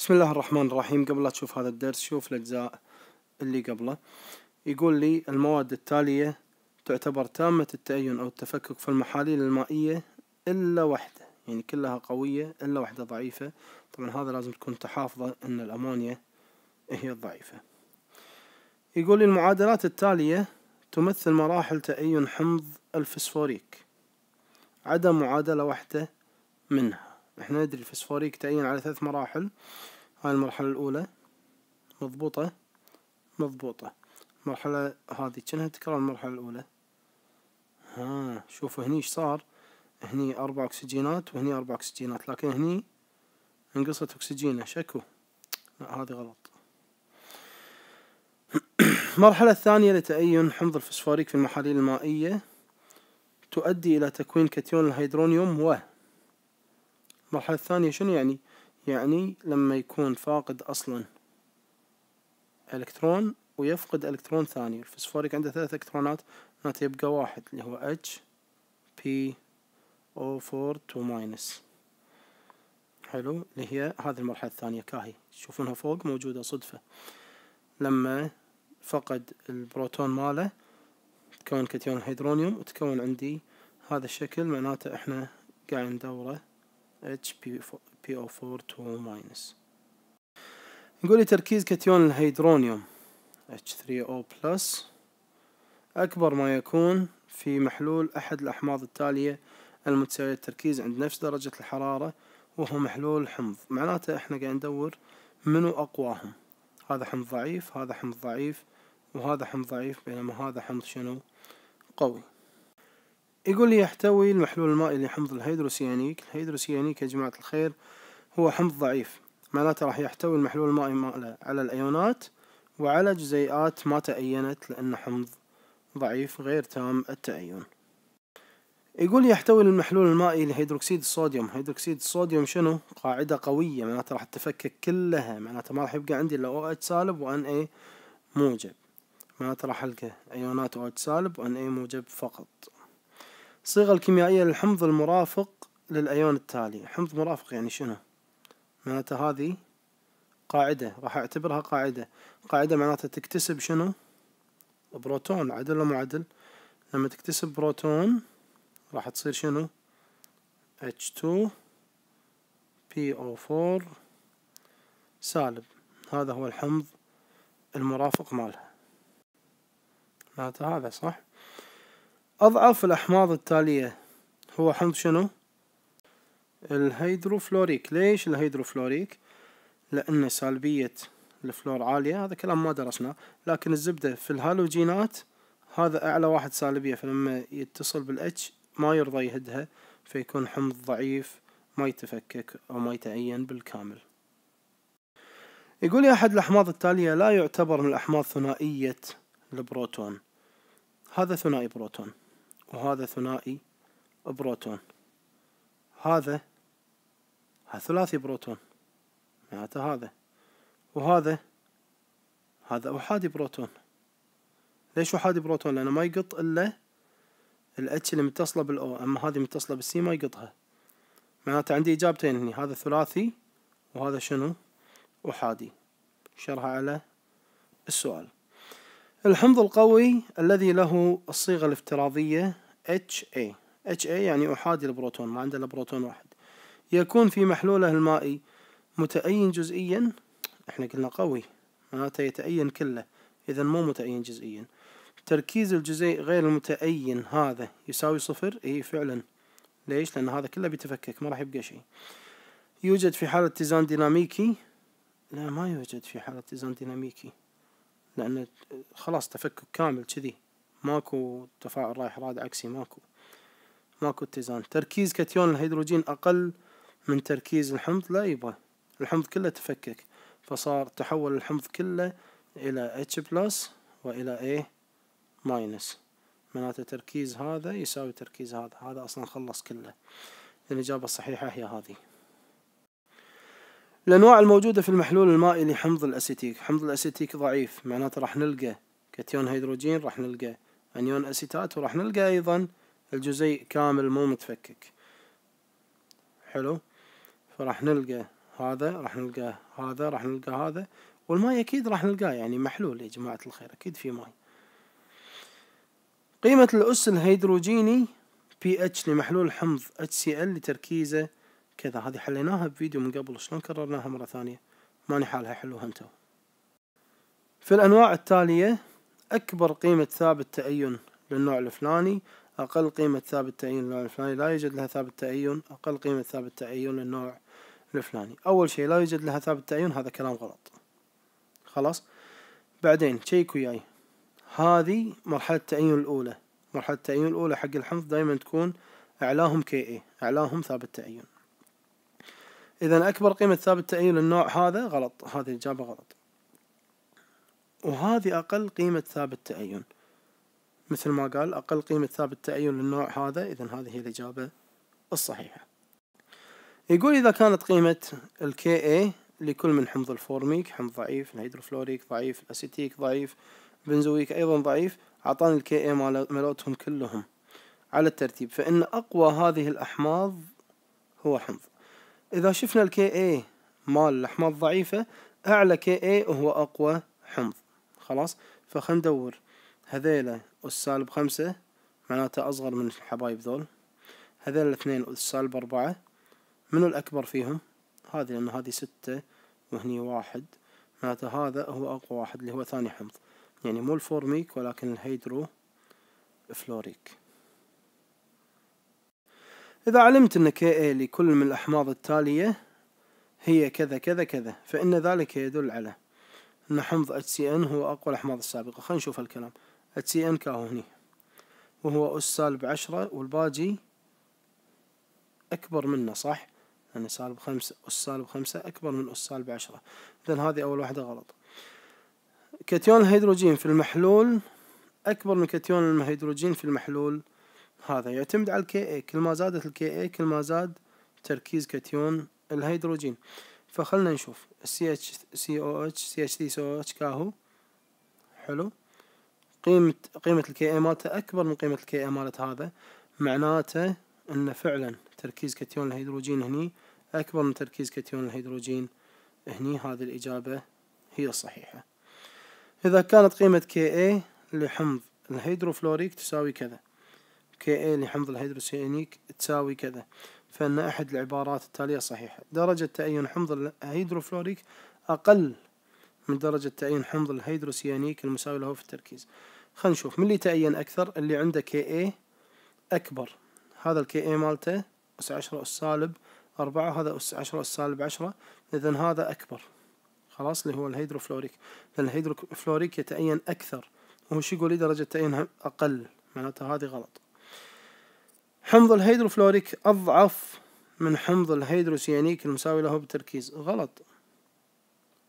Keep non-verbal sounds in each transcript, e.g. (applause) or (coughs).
بسم الله الرحمن الرحيم قبل لا تشوف هذا الدرس شوف الأجزاء اللي قبله يقول لي المواد التالية تعتبر تامة التأين أو التفكك في المحاليل المائية إلا واحدة يعني كلها قوية إلا واحدة ضعيفة طبعا هذا لازم تكون تحافظه أن الأمونيا هي الضعيفة يقول لي المعادلات التالية تمثل مراحل تأين حمض الفسفوريك عدم معادلة واحدة منها احنا ندري الفسفوريك تعين على ثلاث مراحل هاي المرحلة الأولى مضبوطة مضبوطة المرحلة هذه كأنها تكرار المرحلة الأولى ها شوفوا هني ايش صار هني أربع أكسجينات وهني أربع أكسجينات لكن هني انقصت أكسجينة شكو لا هذه غلط (coughs) المرحلة الثانية لتأين حمض الفسفوريك في المحاليل المائية تؤدي إلى تكوين كتيون الهيدرونيوم و المرحلة الثانية شنو يعني يعني لما يكون فاقد أصلا إلكترون ويفقد إلكترون ثاني الفسفوريك عنده ثلاث إلكترونات معناته يبقى واحد اللي هو HPO42- حلو اللي هي هذه المرحلة الثانية كاهي تشوفونها فوق موجودة صدفة لما فقد البروتون ماله تكون كاتيون هيدرونيوم وتكون عندي هذا الشكل معناته احنا قاعد ندوره hpo 2- نقول نقولي تركيز كتيون الهيدرونيوم H3O+, أكبر ما يكون في محلول أحد الأحماض التالية المتساوية التركيز عند نفس درجة الحرارة وهو محلول حمض معناته احنا قاعد ندور منو أقواهم هذا حمض ضعيف هذا حمض ضعيف وهذا حمض ضعيف بينما هذا حمض شنو قوي يقول لي يحتوي المحلول المائي لحمض الهيدروسيانيك الهيدروسيانيك يا جماعة الخير هو حمض ضعيف معناته راح يحتوي المحلول المائي ماله على الأيونات وعلى جزيئات ما تأينت لأنه حمض ضعيف غير تام التأين يقول يحتوي المحلول المائي لهيدروكسيد الصوديوم هيدروكسيد الصوديوم شنو قاعدة قوية معناته راح تفكك كلها معناته ما راح يبقى عندي إلا OH سالب و Na موجب معناته راح ألقى أيونات OH سالب و Na موجب فقط الصيغة الكيميائية للحمض المرافق للأيون التالي حمض مرافق يعني شنو معناته هذه قاعدة راح أعتبرها قاعدة قاعدة معناتها تكتسب شنو بروتون عدل ولا معدل لما تكتسب بروتون راح تصير شنو H2PO4 سالب هذا هو الحمض المرافق مالها معناته هذا صح أضعف الأحماض التالية هو حمض شنو؟ الهيدروفلوريك ليش الهيدروفلوريك؟ لأن سالبية الفلور عالية هذا كلام ما درسناه لكن الزبدة في الهالوجينات هذا أعلى واحد سالبية فلما يتصل بالاتش ما يرضى يهدها فيكون حمض ضعيف ما يتفكك أو ما يتعين بالكامل يقول أحد الأحماض التالية لا يعتبر من الأحماض ثنائية البروتون هذا ثنائي بروتون وهذا ثنائي بروتون هذا ثلاثي بروتون معناته هذا وهذا هذا أحادي بروتون ليش أحادي بروتون؟ لأنه ما يقط إلا الاتش اللي متصلة بالأو أما هذه متصلة بالسي ما يقطها معناته عندي إجابتين هني هذا ثلاثي وهذا شنو؟ أحادي شرح على السؤال الحمض القوي الذي له الصيغة الافتراضية HA HA يعني أحادي البروتون ما عنده بروتون واحد يكون في محلوله المائي متأين جزئيا احنا قلنا قوي معناته يتأين كله إذا مو متأين جزئيا تركيز الجزيء غير المتأين هذا يساوي صفر اي فعلا ليش لأن هذا كله بيتفكك ما راح يبقى شيء يوجد في حالة اتزان ديناميكي لا ما يوجد في حالة اتزان ديناميكي لأن خلاص تفكك كامل كذي ماكو تفاعل رايح راد عكسي ماكو ماكو اتزان تركيز كتيون الهيدروجين أقل من تركيز الحمض لا يبا الحمض كله تفكك فصار تحول الحمض كله إلى H بلس وإلى A ماينس معناته تركيز هذا يساوي تركيز هذا هذا أصلا خلص كله الإجابة الصحيحة هي هذه الأنواع الموجودة في المحلول المائي لحمض الأسيتيك حمض الأسيتيك ضعيف معناته راح نلقى كتيون هيدروجين راح نلقى أنيون أسيتات وراح نلقى أيضا الجزيء كامل مو متفكك حلو فراح نلقى هذا راح نلقى هذا راح نلقى هذا والماء أكيد راح نلقاه يعني محلول يا جماعة الخير أكيد في ماء قيمة الأس الهيدروجيني pH لمحلول حمض HCl لتركيزه كذا هذه حليناها بفيديو من قبل شلون كررناها مرة ثانية ماني حالها حلوها انتو في الأنواع التالية أكبر قيمة ثابت تأين للنوع الفلاني أقل قيمة ثابت تأين للنوع الفلاني لا يوجد لها ثابت تأين أقل قيمة ثابت تأين للنوع الفلاني أول شيء لا يوجد لها ثابت تأين هذا كلام غلط خلاص بعدين شيك وياي هذه مرحلة التأين الأولى مرحلة التأين الأولى حق الحمض دائما تكون أعلاهم كي إي أعلاهم ثابت تأين إذا أكبر قيمة ثابت تأييد للنوع هذا غلط هذه الإجابة غلط وهذه أقل قيمة ثابت تأين مثل ما قال أقل قيمة ثابت تأين للنوع هذا إذا هذه هي الإجابة الصحيحة يقول إذا كانت قيمة ال Ka لكل من حمض الفورميك حمض ضعيف الهيدروفلوريك ضعيف الأسيتيك ضعيف بنزويك أيضا ضعيف أعطاني ال Ka مالتهم كلهم على الترتيب فإن أقوى هذه الأحماض هو حمض إذا شفنا الكي اي مال الأحماض ضعيفة أعلى كي اي هو أقوى حمض خلاص فخلينا ندور هذيلا أس سالب خمسة معناته أصغر من الحبايب ذول هذيلا الاثنين أس سالب أربعة منو الأكبر فيهم؟ هذه لأن هذه ستة وهني واحد معناته هذا هو أقوى واحد اللي هو ثاني حمض يعني مو الفورميك ولكن الهيدرو فلوريك إذا علمت أن كي A لكل من الأحماض التالية هي كذا كذا كذا فإن ذلك يدل على أن حمض HCN هو أقوى الأحماض السابقة خلينا نشوف الكلام HCN كاهو هني وهو أس سالب عشرة والباجي أكبر منه صح؟ يعني سالب خمسة أس سالب خمسة أكبر من أس سالب عشرة إذا هذه أول واحدة غلط كتيون الهيدروجين في المحلول أكبر من كتيون الهيدروجين في المحلول هذا يعتمد على الكي اي كل ما زادت الكي اي كل ما زاد تركيز كتيون الهيدروجين فخلنا نشوف سي اتش سي او اتش سي اتش سي او اتش كاهو حلو قيمة قيمة الكي اي مالته أكبر من قيمة الكي اي مالت هذا معناته أن فعلا تركيز كتيون الهيدروجين هني أكبر من تركيز كتيون الهيدروجين هني هذه الإجابة هي الصحيحة إذا كانت قيمة كي اي لحمض الهيدروفلوريك تساوي كذا كي ان لحمض الهيدروسيانيك تساوي كذا فإن أحد العبارات التالية صحيحة درجة تأين حمض الهيدروفلوريك أقل من درجة تأين حمض الهيدروسيانيك المساوي له في التركيز خلينا نشوف من اللي تأين أكثر اللي عنده كي اي أكبر هذا الكي اي مالته أس عشرة أس سالب أربعة وهذا أس عشرة أس سالب عشرة إذا هذا أكبر خلاص اللي هو الهيدروفلوريك لأن الهيدروفلوريك يتأين أكثر وهو شو يقول لي درجة تأين أقل معناته هذه غلط حمض الهيدروفلوريك أضعف من حمض الهيدروسيانيك المساوي له بالتركيز غلط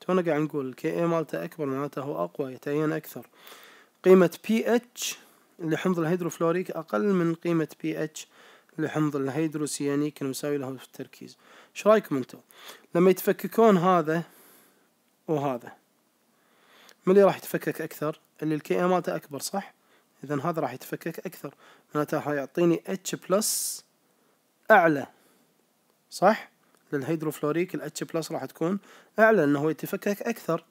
تونا قاعد نقول كي اي مالته أكبر معناته هو أقوى يتعين أكثر قيمة بي اتش لحمض الهيدروفلوريك أقل من قيمة بي اتش لحمض الهيدروسيانيك المساوي له بالتركيز ايش رايكم انتم لما يتفككون هذا وهذا من اللي راح يتفكك اكثر اللي الكي اي مالته اكبر صح إذا هذا راح يتفكك أكثر معناته راح يعطيني اتش بلس أعلى صح؟ للهيدروفلوريك ال بلس راح تكون أعلى انه هو يتفكك أكثر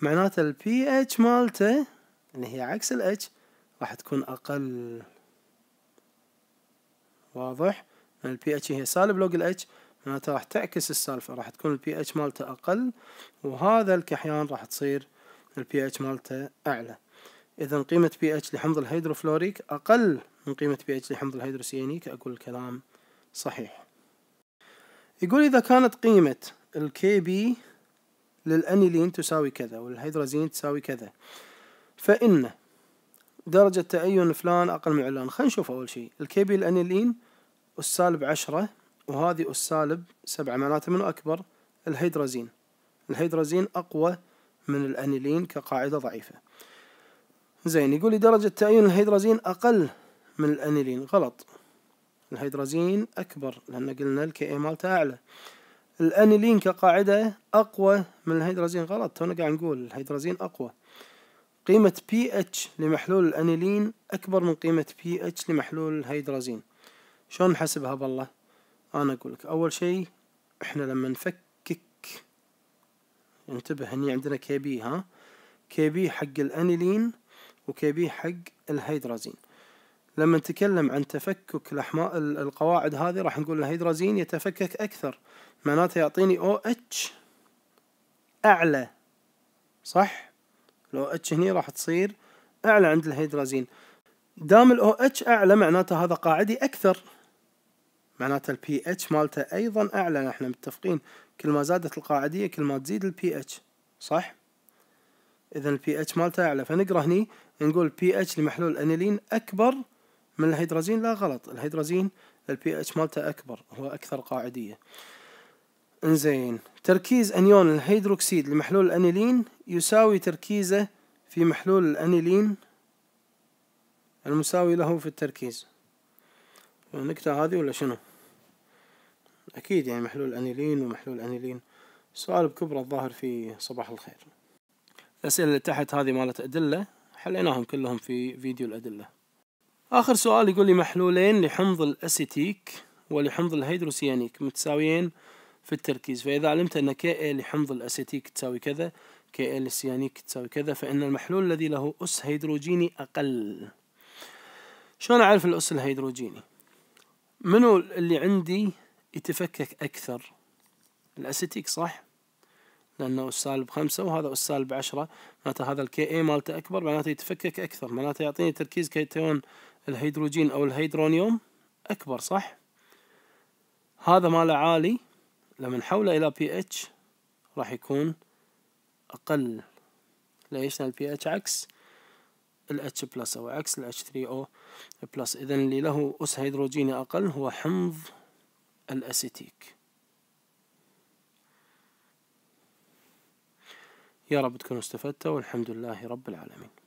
معناته ال pH مالته اللي هي عكس ال راح تكون أقل واضح؟ ال pH هي سالب لوج ال H معناته راح تعكس السالفة راح تكون ال pH مالته أقل وهذا الكحيان راح تصير ال pH مالته أعلى إذا قيمة pH لحمض الهيدروفلوريك أقل من قيمة pH لحمض الهيدروسيانيك أقول الكلام صحيح يقول إذا كانت قيمة الكي بي للأنيلين تساوي كذا والهيدرازين تساوي كذا فإن درجة تأين فلان أقل من علان خلينا نشوف أول شيء الكي بي الأنيلين أس سالب عشرة وهذه أس سالب سبعة معناته منو أكبر الهيدرازين الهيدرازين أقوى من الأنيلين كقاعدة ضعيفة زين يقول لي درجة تعيين الهيدرازين أقل من الأنيلين غلط الهيدرازين أكبر لأن قلنا الكي اي مالته أعلى الأنيلين كقاعدة أقوى من الهيدرازين غلط تونا قاعد نقول الهيدرازين أقوى قيمة بي اتش لمحلول الأنيلين أكبر من قيمة بي اتش لمحلول الهيدرازين شلون نحسبها بالله أنا أقول لك أول شيء إحنا لما نفكك انتبه هني عندنا كي بي ها كي بي حق الأنيلين وكيبي حق الهيدرازين لما نتكلم عن تفكك الأحماء القواعد هذه راح نقول الهيدرازين يتفكك أكثر معناته يعطيني او اتش أعلى صح؟ لو اتش هني راح تصير أعلى عند الهيدرازين دام الاو اتش أعلى معناته هذا قاعدي أكثر معناته البي اتش مالته أيضا أعلى نحن متفقين كل ما زادت القاعدية كل ما تزيد البي اتش صح؟ اذا البي اتش مالته اعلى فنقرا هني نقول بي اتش لمحلول الانيلين اكبر من الهيدرازين لا غلط الهيدرازين البي اتش مالته اكبر هو اكثر قاعديه انزين تركيز انيون الهيدروكسيد لمحلول الانيلين يساوي تركيزه في محلول الانيلين المساوي له في التركيز النكتة هذه ولا شنو اكيد يعني محلول انيلين ومحلول انيلين سؤال بكبره الظاهر في صباح الخير الأسئلة اللي تحت هذه مالت أدلة حليناهم كلهم في فيديو الأدلة آخر سؤال يقول لي محلولين لحمض الأسيتيك ولحمض الهيدروسيانيك متساويين في التركيز فإذا علمت أن كا لحمض الأسيتيك تساوي كذا كا للسيانيك تساوي كذا فإن المحلول الذي له أس هيدروجيني أقل شلون أعرف الأس الهيدروجيني منو اللي عندي يتفكك أكثر الأسيتيك صح لأنه أس سالب خمسة وهذا أس سالب عشرة معناته هذا الكي اي مالته أكبر معناته يتفكك أكثر معناته يعطيني تركيز كيتيون الهيدروجين أو الهيدرونيوم أكبر صح؟ هذا ماله عالي لما نحوله إلى بي اتش راح يكون أقل ليش؟ لأن البي اتش عكس الاتش بلس أو عكس الاتش 3 او بلس إذا اللي له أس هيدروجيني أقل هو حمض الأسيتيك يا رب تكونوا استفدتوا والحمد لله رب العالمين